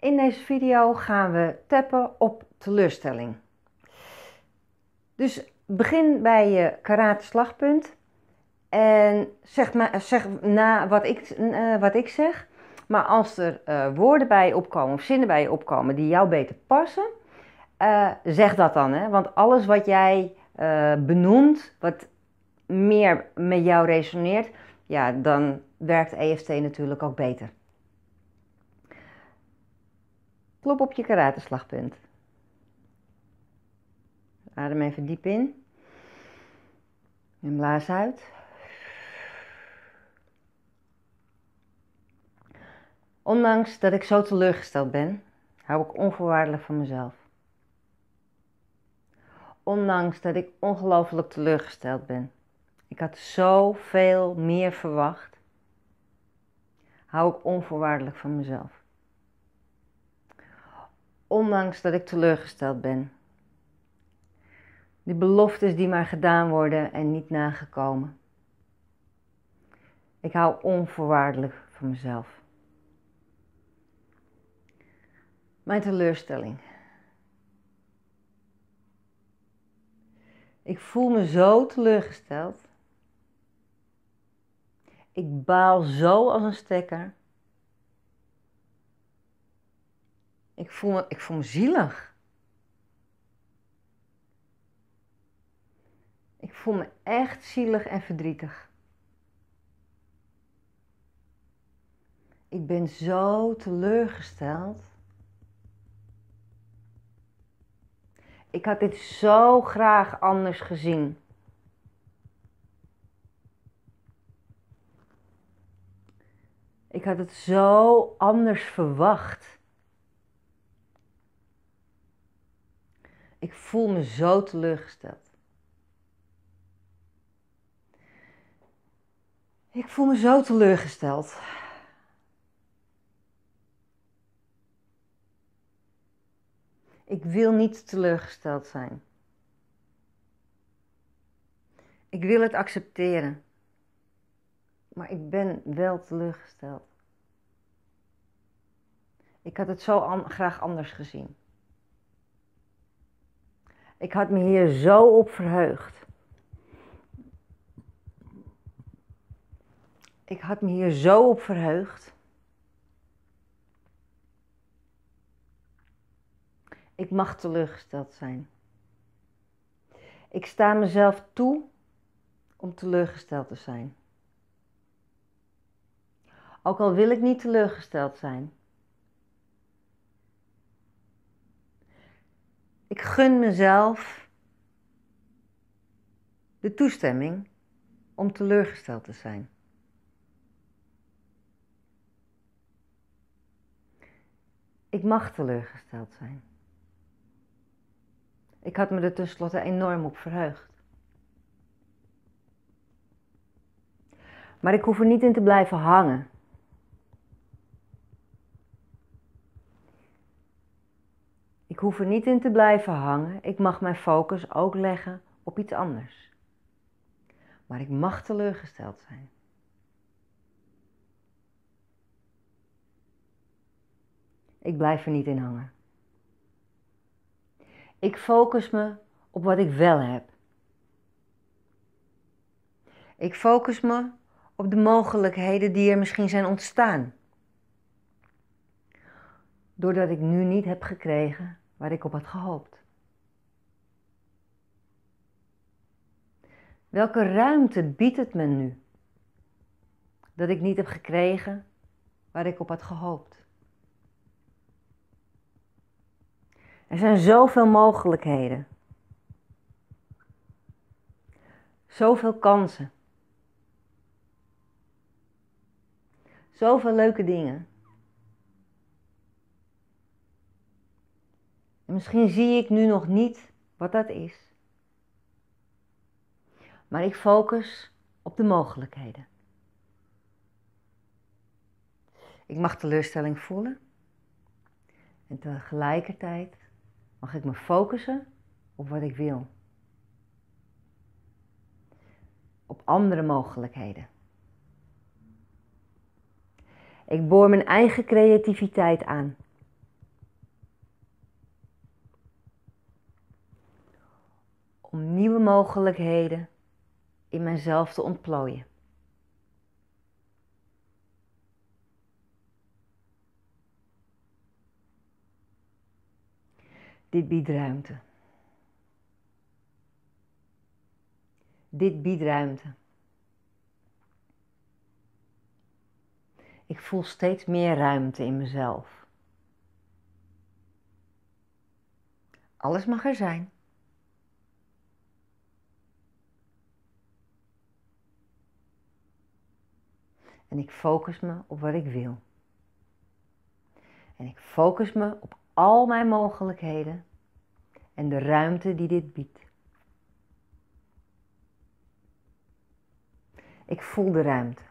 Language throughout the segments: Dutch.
In deze video gaan we tappen op teleurstelling. Dus begin bij je karate slagpunt en zeg, maar, zeg na wat ik, eh, wat ik zeg. Maar als er eh, woorden bij je opkomen of zinnen bij je opkomen die jou beter passen, eh, zeg dat dan. Hè? Want alles wat jij benoemt, wat meer met jou resoneert, ja, dan werkt EFT natuurlijk ook beter. Klop op je karateslagpunt. Adem even diep in. En blaas uit. Ondanks dat ik zo teleurgesteld ben, hou ik onvoorwaardelijk van mezelf. Ondanks dat ik ongelooflijk teleurgesteld ben. Ik had zoveel meer verwacht. Hou ik onvoorwaardelijk van mezelf ondanks dat ik teleurgesteld ben. Die beloftes die maar gedaan worden en niet nagekomen. Ik hou onvoorwaardelijk van mezelf. Mijn teleurstelling. Ik voel me zo teleurgesteld. Ik baal zo als een stekker. Ik voel me, ik voel me zielig. Ik voel me echt zielig en verdrietig. Ik ben zo teleurgesteld. Ik had dit zo graag anders gezien. Ik had het zo anders verwacht. Ik voel me zo teleurgesteld. Ik voel me zo teleurgesteld. Ik wil niet teleurgesteld zijn. Ik wil het accepteren. Maar ik ben wel teleurgesteld. Ik had het zo graag anders gezien. Ik had me hier zo op verheugd. Ik had me hier zo op verheugd. Ik mag teleurgesteld zijn. Ik sta mezelf toe om teleurgesteld te zijn. Ook al wil ik niet teleurgesteld zijn. Ik gun mezelf de toestemming om teleurgesteld te zijn. Ik mag teleurgesteld zijn. Ik had me er tenslotte enorm op verheugd. Maar ik hoef er niet in te blijven hangen. Ik hoef er niet in te blijven hangen, ik mag mijn focus ook leggen op iets anders. Maar ik mag teleurgesteld zijn. Ik blijf er niet in hangen. Ik focus me op wat ik wel heb. Ik focus me op de mogelijkheden die er misschien zijn ontstaan. Doordat ik nu niet heb gekregen waar ik op had gehoopt? Welke ruimte biedt het me nu dat ik niet heb gekregen waar ik op had gehoopt? Er zijn zoveel mogelijkheden. Zoveel kansen. Zoveel leuke dingen. misschien zie ik nu nog niet wat dat is. Maar ik focus op de mogelijkheden. Ik mag teleurstelling voelen. En tegelijkertijd mag ik me focussen op wat ik wil. Op andere mogelijkheden. Ik boor mijn eigen creativiteit aan. om nieuwe mogelijkheden in mijzelf te ontplooien. Dit biedt ruimte. Dit biedt ruimte. Ik voel steeds meer ruimte in mezelf. Alles mag er zijn. En ik focus me op wat ik wil. En ik focus me op al mijn mogelijkheden en de ruimte die dit biedt. Ik voel de ruimte.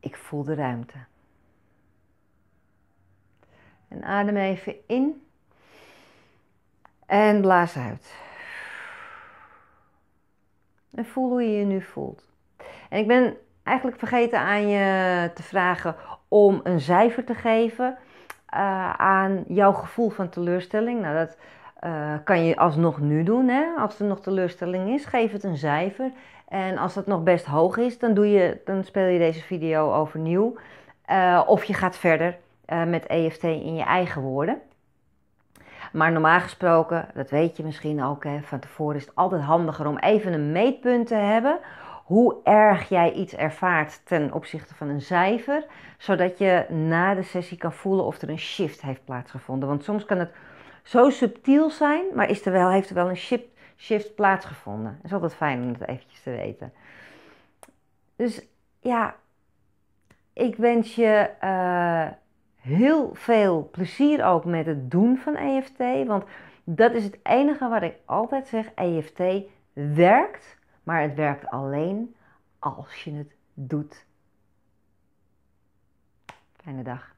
Ik voel de ruimte. En adem even in en blaas uit. En voel hoe je je nu voelt. En ik ben eigenlijk vergeten aan je te vragen om een cijfer te geven eh, aan jouw gevoel van teleurstelling. Nou, dat eh, kan je alsnog nu doen. Hè? Als er nog teleurstelling is, geef het een cijfer. En als dat nog best hoog is, dan, doe je, dan speel je deze video overnieuw. Eh, of je gaat verder met EFT in je eigen woorden. Maar normaal gesproken, dat weet je misschien ook hè, van tevoren, is het altijd handiger om even een meetpunt te hebben. Hoe erg jij iets ervaart ten opzichte van een cijfer, zodat je na de sessie kan voelen of er een shift heeft plaatsgevonden. Want soms kan het zo subtiel zijn, maar is er wel, heeft er wel een shift, shift plaatsgevonden. is altijd fijn om dat eventjes te weten. Dus ja, ik wens je eh, heel veel plezier ook met het doen van EFT. Want dat is het enige wat ik altijd zeg: EFT werkt, maar het werkt alleen als je het doet. Fijne dag.